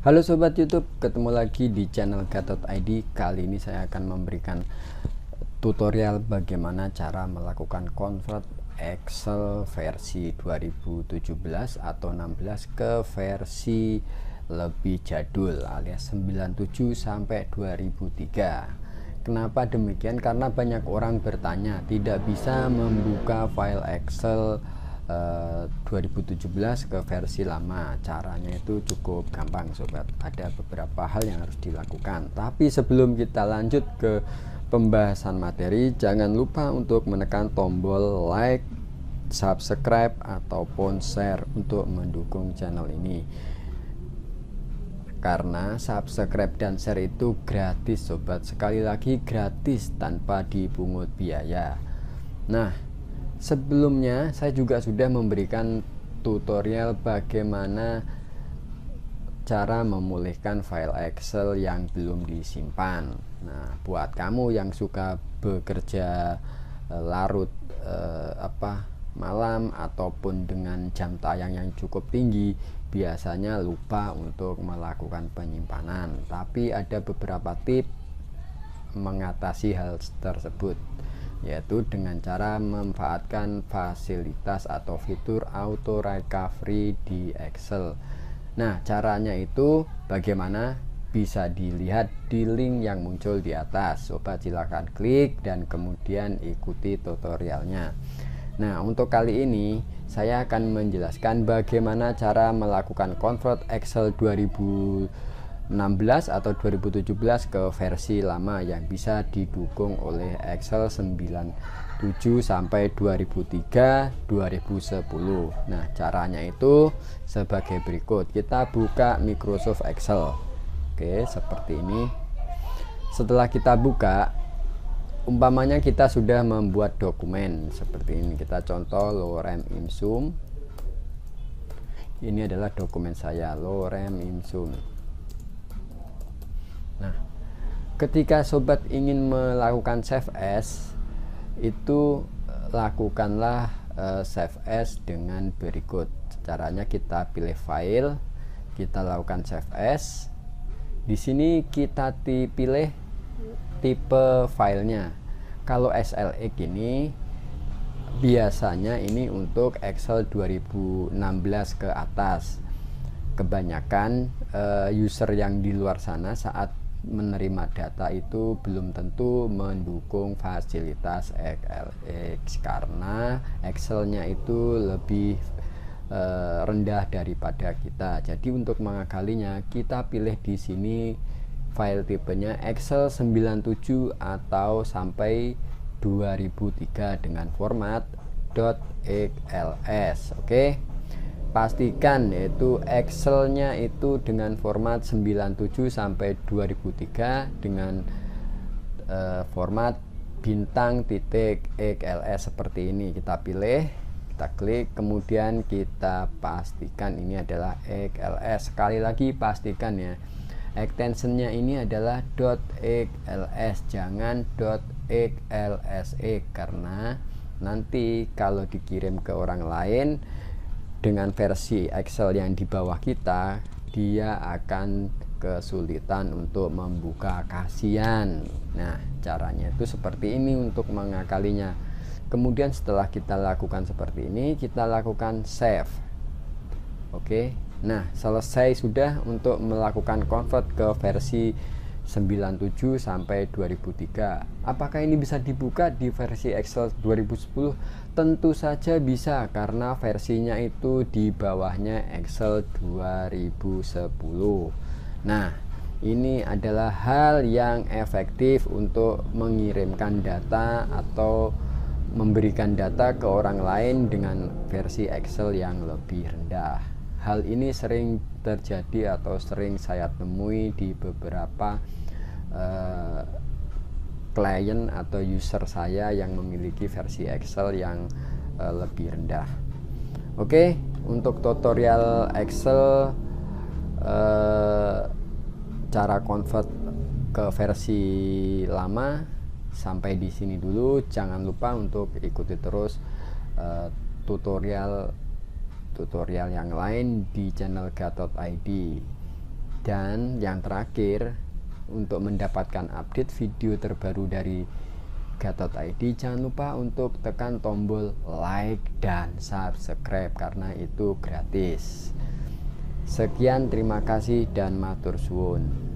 Halo sobat YouTube, ketemu lagi di channel Gatot ID. Kali ini saya akan memberikan tutorial bagaimana cara melakukan convert Excel versi 2017 atau 16 ke versi lebih jadul alias 97 sampai 2003. Kenapa demikian? Karena banyak orang bertanya tidak bisa membuka file Excel 2017 eh, ke versi lama caranya itu cukup gampang sobat ada beberapa hal yang harus dilakukan tapi sebelum kita lanjut ke pembahasan materi jangan lupa untuk menekan tombol like subscribe ataupun share untuk mendukung channel ini karena subscribe dan share itu gratis sobat sekali lagi gratis tanpa dipungut biaya nah sebelumnya saya juga sudah memberikan tutorial bagaimana cara memulihkan file Excel yang belum disimpan. Nah, buat kamu yang suka bekerja e, larut eh, apa malam ataupun dengan jam tayang yang cukup tinggi, biasanya lupa untuk melakukan penyimpanan. Tapi ada beberapa tips mengatasi hal tersebut yaitu dengan cara memanfaatkan fasilitas atau fitur auto recovery di Excel. Nah, caranya itu bagaimana bisa dilihat di link yang muncul di atas. Sobat silakan klik dan kemudian ikuti tutorialnya. Nah, untuk kali ini saya akan menjelaskan bagaimana cara melakukan convert Excel 2000 atau 2017 ke versi lama yang bisa didukung oleh Excel 97 sampai 2003 2010 nah caranya itu sebagai berikut kita buka Microsoft Excel Oke seperti ini setelah kita buka umpamanya kita sudah membuat dokumen seperti ini kita contoh lorem Ipsum. ini adalah dokumen saya lorem Ipsum ketika sobat ingin melakukan save as itu eh, lakukanlah uh, eh, save as dengan berikut caranya kita pilih file kita lakukan save as di sini kita pilih tipe filenya kalau SLX e ini biasanya ini untuk Excel 2016 ke atas kebanyakan uh, user yang di luar sana saat menerima data itu belum tentu mendukung fasilitas XLX karena Excelnya itu lebih e, rendah daripada kita. Jadi untuk mengakalinya kita pilih di sini file tipenya Excel 97 atau sampai 2003 dengan format .xls. Oke. Okay? pastikan yaitu Excelnya itu dengan format 97 sampai 2003 dengan uh, format bintang titik XLS seperti ini kita pilih kita klik kemudian kita pastikan ini adalah XLS sekali lagi pastikan ya extensionnya ini adalah .xls jangan .xlse karena nanti kalau dikirim ke orang lain dengan versi Excel yang di bawah kita dia akan kesulitan untuk membuka kasihan nah caranya itu seperti ini untuk mengakalinya kemudian setelah kita lakukan seperti ini kita lakukan save oke nah selesai sudah untuk melakukan convert ke versi 97 sampai 2003. Apakah ini bisa dibuka di versi Excel 2010? Tentu saja bisa karena versinya itu di bawahnya Excel 2010. Nah, ini adalah hal yang efektif untuk mengirimkan data atau memberikan data ke orang lain dengan versi Excel yang lebih rendah. Hal ini sering terjadi atau sering saya temui di beberapa uh, klien atau user saya yang memiliki versi Excel yang uh, lebih rendah. Oke, okay, untuk tutorial Excel uh, cara convert ke versi lama sampai di sini dulu. Jangan lupa untuk ikuti terus uh, tutorial tutorial yang lain di channel Gatot ID dan yang terakhir untuk mendapatkan update video terbaru dari Gatot ID jangan lupa untuk tekan tombol like dan subscribe karena itu gratis sekian terima kasih dan matur suwun